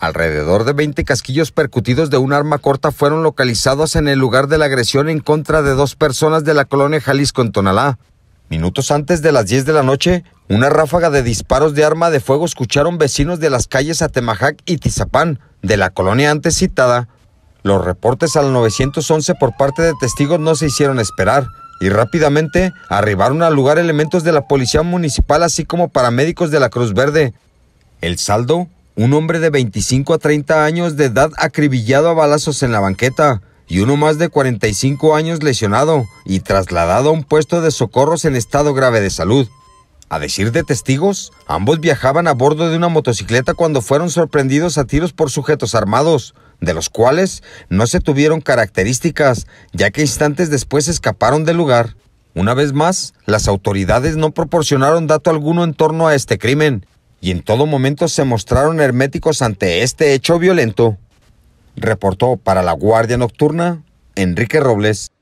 Alrededor de 20 casquillos percutidos de un arma corta fueron localizados en el lugar de la agresión en contra de dos personas de la colonia Jalisco en Tonalá. Minutos antes de las 10 de la noche, una ráfaga de disparos de arma de fuego escucharon vecinos de las calles Atemajac y Tizapán, de la colonia antes citada. Los reportes al 911 por parte de testigos no se hicieron esperar y rápidamente arribaron al lugar elementos de la policía municipal así como paramédicos de la Cruz Verde. El saldo un hombre de 25 a 30 años de edad acribillado a balazos en la banqueta y uno más de 45 años lesionado y trasladado a un puesto de socorros en estado grave de salud. A decir de testigos, ambos viajaban a bordo de una motocicleta cuando fueron sorprendidos a tiros por sujetos armados, de los cuales no se tuvieron características, ya que instantes después escaparon del lugar. Una vez más, las autoridades no proporcionaron dato alguno en torno a este crimen y en todo momento se mostraron herméticos ante este hecho violento, reportó para la Guardia Nocturna Enrique Robles.